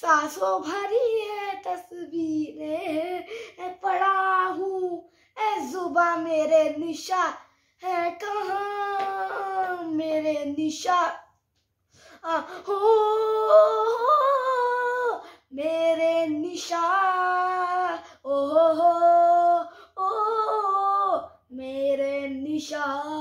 सासों भरी है तस्वीरें पड़ा हूँ ऐ जुबा मेरे निशा है कहाँ मेरे निशा आ, हो, हो मेरे निशा ओ हो, हो, हो मेरे निशा